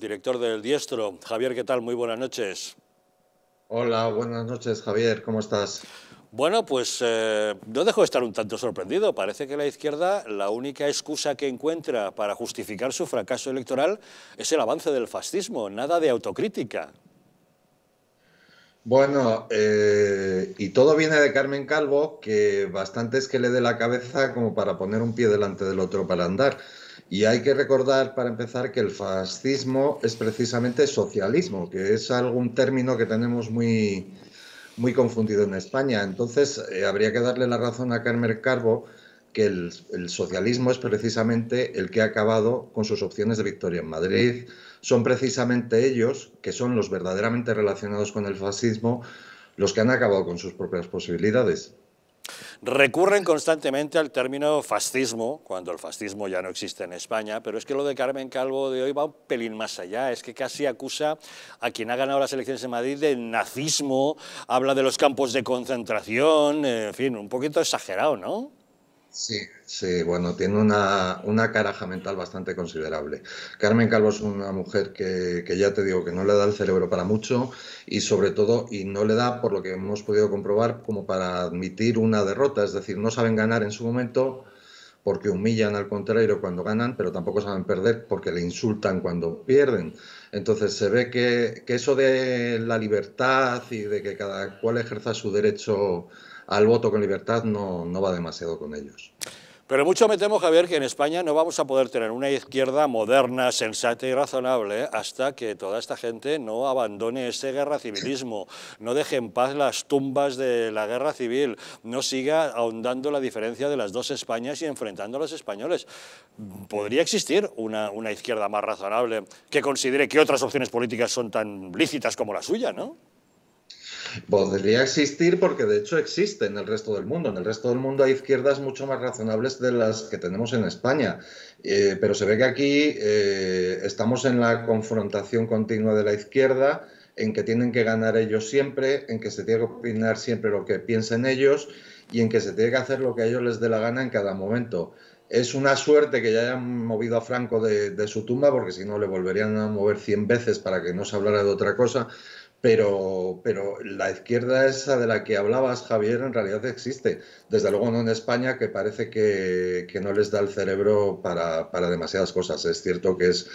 Director del Diestro, Javier, ¿qué tal? Muy buenas noches. Hola, buenas noches, Javier, ¿cómo estás? Bueno, pues eh, no dejo de estar un tanto sorprendido. Parece que la izquierda, la única excusa que encuentra para justificar su fracaso electoral es el avance del fascismo, nada de autocrítica. Bueno, eh, y todo viene de Carmen Calvo, que bastante es que le dé la cabeza como para poner un pie delante del otro para andar. Y hay que recordar, para empezar, que el fascismo es precisamente socialismo, que es algún término que tenemos muy, muy confundido en España. Entonces, eh, habría que darle la razón a Carmen Carbo que el, socialismo es precisamente el que ha acabado con sus opciones de victoria en Madrid. Son precisamente ellos, que son los verdaderamente relacionados con el fascismo, los que han acabado con sus propias posibilidades. Recurren constantemente al término fascismo, cuando el fascismo ya no existe en España, pero es que lo de Carmen Calvo de hoy va un pelín más allá, es que casi acusa a quien ha ganado las elecciones en Madrid de nazismo, habla de los campos de concentración, en fin, un poquito exagerado, ¿no? Sí, sí, bueno, tiene una, una, caraja mental bastante considerable. Carmen Calvo es una mujer que, que, ya te digo que no le da el cerebro para mucho y sobre todo, y no le da, por lo que hemos podido comprobar, como para admitir una derrota, es decir, no saben ganar en su momento, porque humillan al contrario cuando ganan, pero tampoco saben perder porque le insultan cuando pierden. Entonces se ve que, eso de la libertad y de que cada cual ejerza su derecho al voto con libertad no va demasiado con ellos. Pero mucho me temo, Javier, que en España no vamos a poder tener una izquierda moderna, sensata y razonable hasta que toda esta gente no abandone ese guerra civilismo, no deje en paz las tumbas de la guerra civil, no siga ahondando la diferencia de las dos Españas y enfrentando a los españoles. ¿Podría existir una, una izquierda más razonable que considere que otras opciones políticas son tan lícitas como la suya, no? Podría existir porque de hecho existe en el resto del mundo. En el resto del mundo hay izquierdas mucho más razonables de las que tenemos en España. Eh, pero se ve que aquí eh, estamos en la confrontación continua de la izquierda, en que tienen que ganar ellos siempre, en que se tiene que opinar siempre lo que piensen ellos y en que se tiene que hacer lo que a ellos les dé la gana en cada momento. Es una suerte que ya hayan movido a Franco de, de su tumba, porque si no le volverían a mover 100 veces para que no se hablara de otra cosa. Pero, la izquierda esa de la que hablabas, Javier, en realidad existe. Desde luego no en España, que parece que, no les da el cerebro para, demasiadas cosas. Es cierto que es,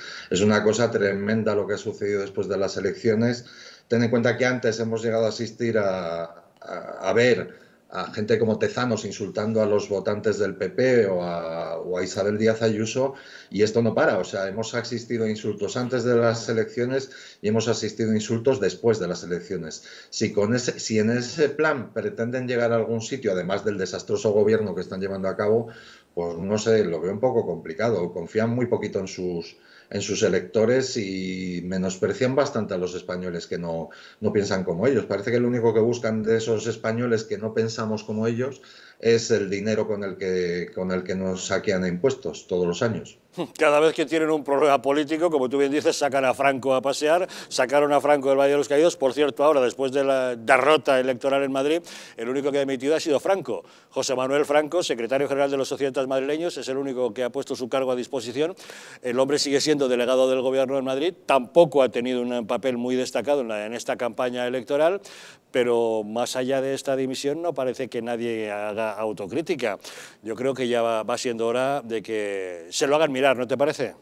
una cosa tremenda lo que ha sucedido después de las elecciones. Ten en cuenta que antes hemos llegado a asistir a ver a gente como Tezanos insultando a los votantes del PP o a, Isabel Díaz Ayuso y esto no para. O sea, hemos asistido a insultos antes de las elecciones y hemos asistido a insultos después de las elecciones. Si, con ese, si en ese plan pretenden llegar a algún sitio, además del desastroso gobierno que están llevando a cabo, pues no sé, lo veo un poco complicado. Confían muy poquito en sus, en sus electores y menosprecian bastante a los españoles que no, no piensan como ellos. Parece que lo único que buscan de esos españoles que no pensamos como ellos es el dinero con el que, con el que nos saquean impuestos todos los años. Cada vez que tienen un problema político, como tú bien dices, sacan a Franco a pasear, sacaron a Franco del Valle de los Caídos. Por cierto, ahora, después de la derrota electoral en Madrid, el único que ha emitido ha sido Franco. José Manuel Franco, secretario general de los sociedades madrileños, es el único que ha puesto su cargo a disposición. El hombre sigue siendo delegado del gobierno en Madrid, tampoco ha tenido un papel muy destacado en esta campaña electoral, pero más allá de esta dimisión no parece que nadie haga autocrítica. Yo creo que ya va siendo hora de que se lo hagan mirar, ¿no te parece?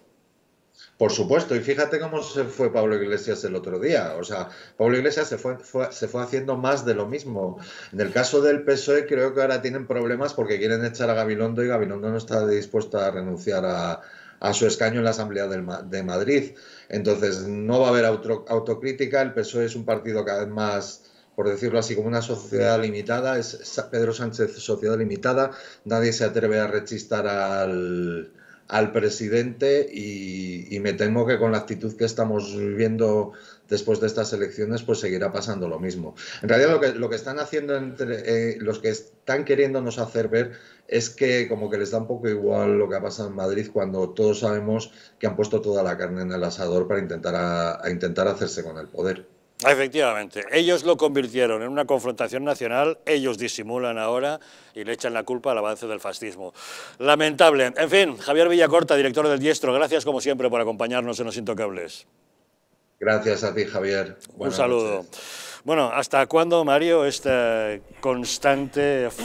Por supuesto, y fíjate cómo se fue Pablo Iglesias el otro día. O sea, Pablo Iglesias se fue, se fue haciendo más de lo mismo. En el caso del PSOE creo que ahora tienen problemas porque quieren echar a Gabilondo y Gabilondo no está dispuesto a renunciar a, su escaño en la Asamblea de Madrid. Entonces no va a haber autocrítica, el PSOE es un partido cada vez más por decirlo así, como una sociedad limitada, es Pedro Sánchez sociedad limitada, nadie se atreve a rechistar al, al presidente y, me temo que con la actitud que estamos viviendo después de estas elecciones, pues seguirá pasando lo mismo. En realidad lo que, lo que están haciendo entre eh, los que están queriéndonos hacer ver es que como que les da un poco igual lo que ha pasado en Madrid cuando todos sabemos que han puesto toda la carne en el asador para intentar, intentar hacerse con el poder. Efectivamente, ellos lo convirtieron en una confrontación nacional, ellos disimulan ahora y le echan la culpa al avance del fascismo. Lamentable. En fin, Javier Villacorta, director del Diestro, gracias como siempre por acompañarnos en Los Intocables. Gracias a ti, Javier. Un saludo. Bueno, ¿hasta cuándo, Mario, esta constante...